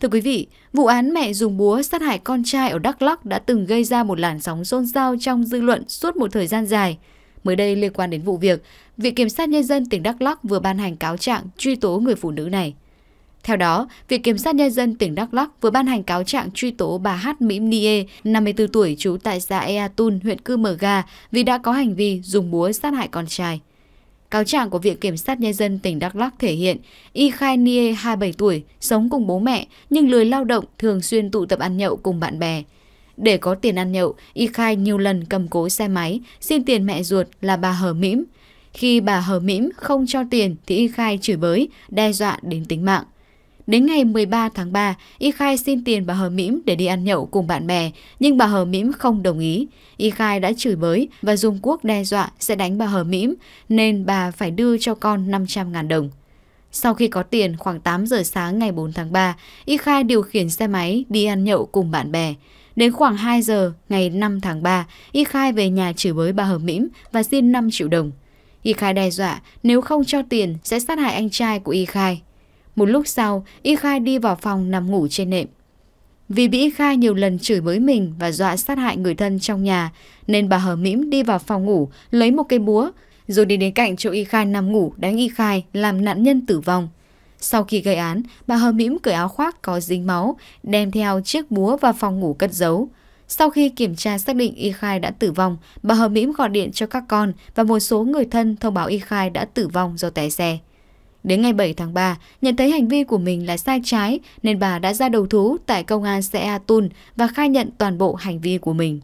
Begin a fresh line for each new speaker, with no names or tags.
Thưa quý vị, vụ án mẹ dùng búa sát hại con trai ở Đắk Lắk đã từng gây ra một làn sóng xôn xao trong dư luận suốt một thời gian dài. Mới đây liên quan đến vụ việc, Viện Kiểm sát Nhân dân tỉnh Đắk Lắk vừa ban hành cáo trạng truy tố người phụ nữ này. Theo đó, Viện Kiểm sát Nhân dân tỉnh Đắk Lắk vừa ban hành cáo trạng truy tố bà Hát mỹ Nie, 54 tuổi trú tại xã Ea Tun, huyện Cư Mờ Ga vì đã có hành vi dùng búa sát hại con trai. Cáo trạng của Viện Kiểm sát Nhân dân tỉnh Đắk Lắc thể hiện Y Khai Nie 27 tuổi, sống cùng bố mẹ nhưng lười lao động thường xuyên tụ tập ăn nhậu cùng bạn bè. Để có tiền ăn nhậu, Y Khai nhiều lần cầm cố xe máy, xin tiền mẹ ruột là bà Hờ Mĩm. Khi bà Hờ Mĩm không cho tiền thì Y Khai chửi bới, đe dọa đến tính mạng. Đến ngày 13 tháng 3, Y Khai xin tiền bà Hờ Mĩm để đi ăn nhậu cùng bạn bè, nhưng bà Hờ Mĩm không đồng ý. Y Khai đã chửi bới và dùng cuốc đe dọa sẽ đánh bà Hờ Mĩm, nên bà phải đưa cho con 500 ngàn đồng. Sau khi có tiền, khoảng 8 giờ sáng ngày 4 tháng 3, Y Khai điều khiển xe máy đi ăn nhậu cùng bạn bè. Đến khoảng 2 giờ ngày 5 tháng 3, Y Khai về nhà chửi bới bà Hờ Mĩm và xin 5 triệu đồng. Y Khai đe dọa nếu không cho tiền sẽ sát hại anh trai của Y Khai. Một lúc sau, Y Khai đi vào phòng nằm ngủ trên nệm. Vì bị Y Khai nhiều lần chửi bới mình và dọa sát hại người thân trong nhà, nên bà Hờ Mĩm đi vào phòng ngủ, lấy một cây búa, rồi đi đến cạnh chỗ Y Khai nằm ngủ đánh Y Khai làm nạn nhân tử vong. Sau khi gây án, bà Hờ Mĩm cởi áo khoác có dính máu, đem theo chiếc búa vào phòng ngủ cất giấu. Sau khi kiểm tra xác định Y Khai đã tử vong, bà Hờ Mĩm gọi điện cho các con và một số người thân thông báo Y Khai đã tử vong do té xe. Đến ngày 7 tháng 3, nhận thấy hành vi của mình là sai trái nên bà đã ra đầu thú tại công an xã Atun và khai nhận toàn bộ hành vi của mình.